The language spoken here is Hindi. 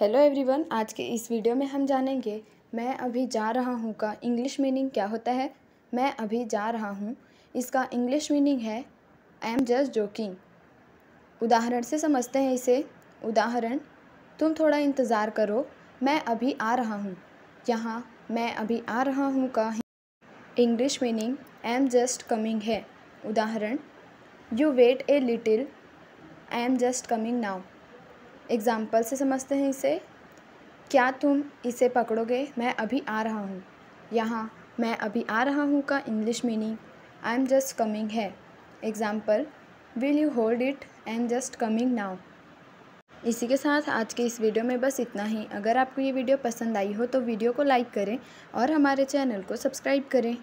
हेलो एवरीवन आज के इस वीडियो में हम जानेंगे मैं अभी जा रहा हूँ का इंग्लिश मीनिंग क्या होता है मैं अभी जा रहा हूँ इसका इंग्लिश मीनिंग है आई एम जस्ट जोकिंग उदाहरण से समझते हैं इसे उदाहरण तुम थोड़ा इंतज़ार करो मैं अभी आ रहा हूँ यहाँ मैं अभी आ रहा हूँ का English meaning I am just coming है उदाहरण you wait a little I am just coming now example से समझते हैं इसे क्या तुम इसे पकड़ोगे मैं अभी आ रहा हूँ यहाँ मैं अभी आ रहा हूँ का English meaning I am just coming है example will you hold it and just coming now इसी के साथ आज के इस वीडियो में बस इतना ही अगर आपको ये वीडियो पसंद आई हो तो वीडियो को लाइक करें और हमारे चैनल को सब्सक्राइब करें